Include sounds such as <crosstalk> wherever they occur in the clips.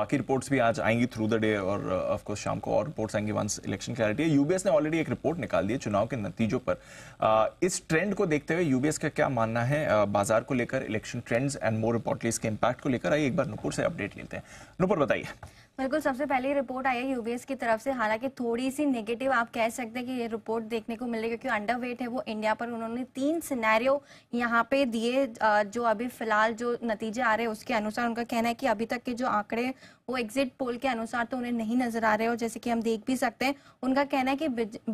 बाकी रिपोर्ट्स भी आज आएंगी थ्रू द डे और ऑफ uh, कोर्स शाम को और रिपोर्ट्स आएंगी वंस इलेक्शन क्लैरिटी है यूबीएस ने ऑलरेडी एक रिपोर्ट निकाल दी है चुनाव के नतीजों पर uh, इस ट्रेंड को देखते हुए यूबीएस का क्या मानना है uh, बाजार को लेकर election trends and more importantly इसके इंपैक्ट को लेकर आइए एक बार नुपुर से अपडेट लेते हैं नुपुर बताइए बिल्कुल सबसे पहली रिपोर्ट आई है यूबीएस की तरफ से हालांकि थोड़ी सी नेगेटिव आप कह सकते हैं कि ये रिपोर्ट देखने को मिलेगी क्योंकि अंडरवेट है वो इंडिया पर उन्होंने तीन सिनेरियो यहाँ पे दिए जो अभी फिलहाल जो नतीजे आ रहे हैं उसके अनुसार उनका कहना है कि अभी तक के जो आंकड़े वो एग्जिट पोल के अनुसार तो उन्हें नहीं नजर आ रहे और जैसे कि हम देख भी सकते हैं उनका कहना है कि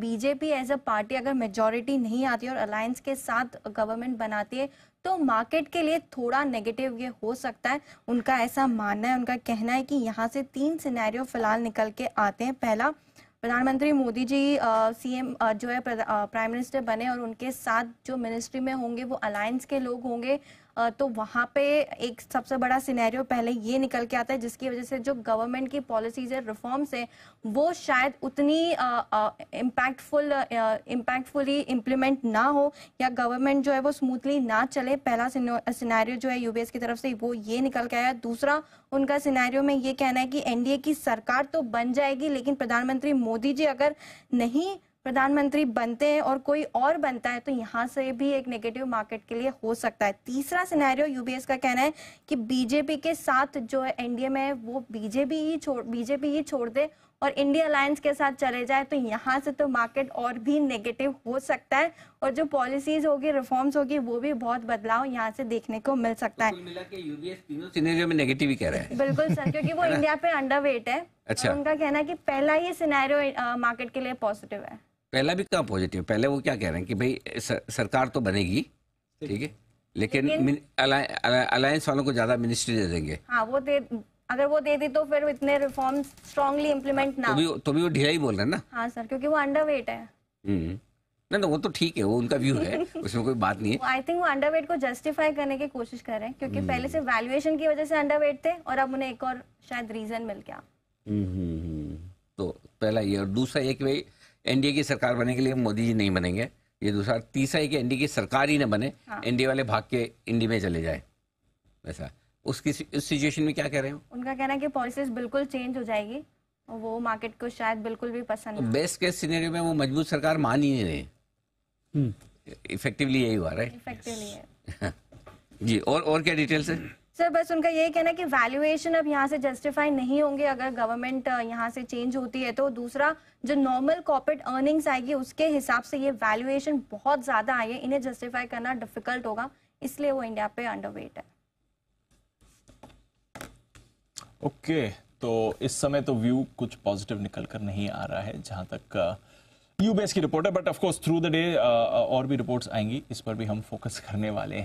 बीजेपी एज अ पार्टी अगर मेजोरिटी नहीं आती और अलायंस के साथ गवर्नमेंट बनाती है तो मार्केट के लिए थोड़ा नेगेटिव ये हो सकता है उनका ऐसा मानना है उनका कहना है कि यहाँ से तीन सिनेरियो फिलहाल निकल के आते हैं पहला प्रधानमंत्री मोदी जी सीएम जो है प्राइम मिनिस्टर बने और उनके साथ जो मिनिस्ट्री में होंगे वो अलायंस के लोग होंगे तो वहाँ पे एक सबसे बड़ा सिनेरियो पहले ये निकल के आता है जिसकी वजह से जो गवर्नमेंट की पॉलिसीज है रिफॉर्म्स है वो शायद उतनी इम्पैक्टफुल इम्पैक्टफुली इम्प्लीमेंट ना हो या गवर्नमेंट जो है वो स्मूथली ना चले पहला सिनेरियो जो है यूबीएस की तरफ से वो ये निकल के आया दूसरा उनका सिनेरियो में ये कहना है कि एनडीए की सरकार तो बन जाएगी लेकिन प्रधानमंत्री मोदी जी अगर नहीं प्रधानमंत्री बनते हैं और कोई और बनता है तो यहाँ से भी एक नेगेटिव मार्केट के लिए हो सकता है तीसरा सिनेरियो यूबीएस का कहना है कि बीजेपी के साथ जो है एनडीए में वो बीजेपी ही छोड़ बीजेपी ही छोड़ दे और इंडिया अलायंस के साथ चले जाए तो यहाँ से तो मार्केट और भी नेगेटिव हो सकता है और जो पॉलिसीज होगी रिफॉर्म्स होगी वो भी बहुत बदलाव यहाँ से देखने को मिल सकता तो है में नेगेटिव ही कह रहे हैं बिल्कुल सर क्योंकि वो इंडिया पे अंडर वेट है अच्छा उनका कहना है कि पहला ही सिनेरियो मार्केट के लिए पॉजिटिव है पहला भी कहाँ पॉजिटिव पहले वो क्या कह रहे हैं कि भाई सरकार तो बनेगी ठीक है लेकिन, अलायंस वालों को ज्यादा मिनिस्ट्री दे देंगे हाँ वो दे अगर वो दे दी तो फिर इतने रिफॉर्म स्ट्रॉन्गली इम्प्लीमेंट ना तो भी तो भी वो ढिलाई बोल रहे हैं ना हाँ सर क्योंकि वो अंडर वेट है हम्म, हम्म। नहीं ना वो तो ठीक है वो उनका व्यू है उसमें कोई बात नहीं है आई <laughs> थिंक वो अंडरवेट को जस्टिफाई करने की कोशिश कर रहे हैं क्योंकि हम्म। पहले से वैल्यूएशन की वजह से अंडरवेट थे और अब उन्हें एक और शायद रीजन मिल गया तो पहला ये और दूसरा एक भाई एनडीए की सरकार बने के लिए मोदी जी नहीं बनेंगे ये दूसरा तीसरा है कि एनडीए की सरकार ही ना बने हाँ। एनडीए वाले भाग के इंडी में चले जाए वैसा उसकी उस सिचुएशन में क्या कह रहे हो उनका कहना है कि पॉलिसीज बिल्कुल चेंज हो जाएगी वो मार्केट को शायद बिल्कुल भी पसंद बेस्ट केस सीनेरियो में वो मजबूत सरकार मान ही नहीं रहे इफेक्टिवली हम्म। यही हुआ राइट इफेक्टिवली <laughs> जी और और क्या डिटेल्स है सर बस उनका ये कहना है कि वैल्यूएशन अब यहाँ से जस्टिफाई नहीं होंगे अगर गवर्नमेंट यहाँ से चेंज होती है तो दूसरा जो नॉर्मल कॉपरेट अर्निंग्स आएगी उसके हिसाब से ये वैल्यूएशन बहुत ज़्यादा आई है इन्हें जस्टिफाई करना डिफिकल्ट होगा इसलिए वो इंडिया पे अंडरवेट है ओके okay, तो इस समय तो व्यू कुछ पॉजिटिव निकल कर नहीं आ रहा है जहां तक आ... यूबीएस की रिपोर्ट है but of course through the day और भी रिपोर्ट्स आएंगी इस पर भी हम फोकस <laughs> करने वाले हैं